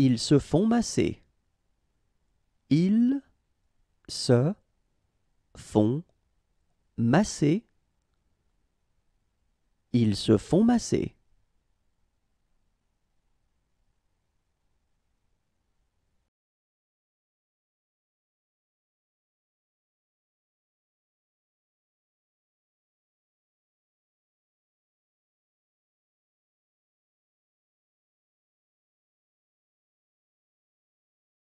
Ils se font masser. Ils se font masser. Ils se font masser.